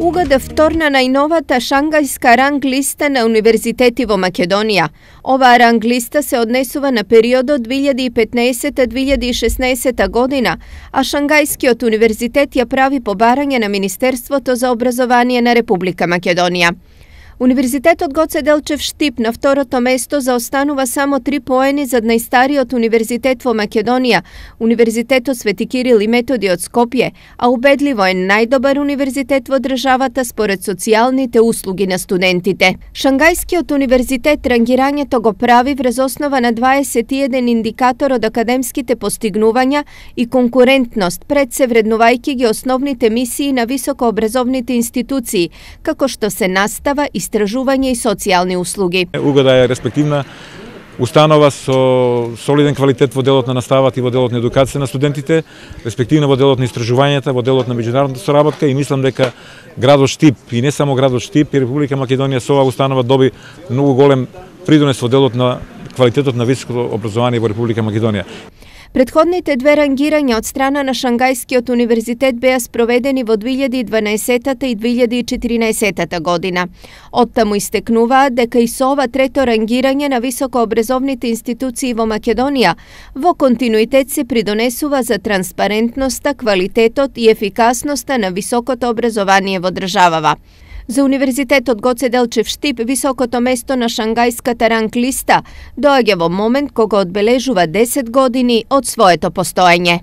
угаде вторна најновата шангајска ранг листа на универзитети во Македонија. Оваа ранг листа се однесува на периодот 2015-2016 година, а Шангајскиот универзитет ја прави побарање на Министерството за образование на Република Македонија. Универзитетот Гоце Делчев Штип на второто место заостанува само три поени зад најстариот универзитет во Македонија, Универзитетот Свети Кирил и Методи од Скопје, а убедливо е најдобар универзитет во државата според социјалните услуги на студентите. Шангајскиот универзитет рангирањето го прави врз основа на 21 индикатор од академските постигнувања и конкурентност пред се вреднувајќи ги основните мисии на високообразовните институции, како што се настава и истражување и социјални услуги. Угода е респективна установа со солиден квалитет во делот на наставата и во делот на едукација на студентите, респективно во делот на истражувањата, во делот на меѓународната соработка и мислам дека градот Штип и не само градот Штип и Република Македонија со оваа установа доби многу голем придонес во делот на квалитетот на високото образование во Република Македонија. Предходните две рангирања од страна на Шангајскиот универзитет беа спроведени во 2012 и 2014 година. Оттаму истекнуваа дека и со ова трето рангирање на високообразовните институции во Македонија во континуитет се придонесува за транспарентноста, квалитетот и ефикасноста на високото образование во државава. За Универзитетот Гоце Делчев Штип високото место на шангајската ранг листа доаѓа во момент кога одбележува 10 години од своето постоење.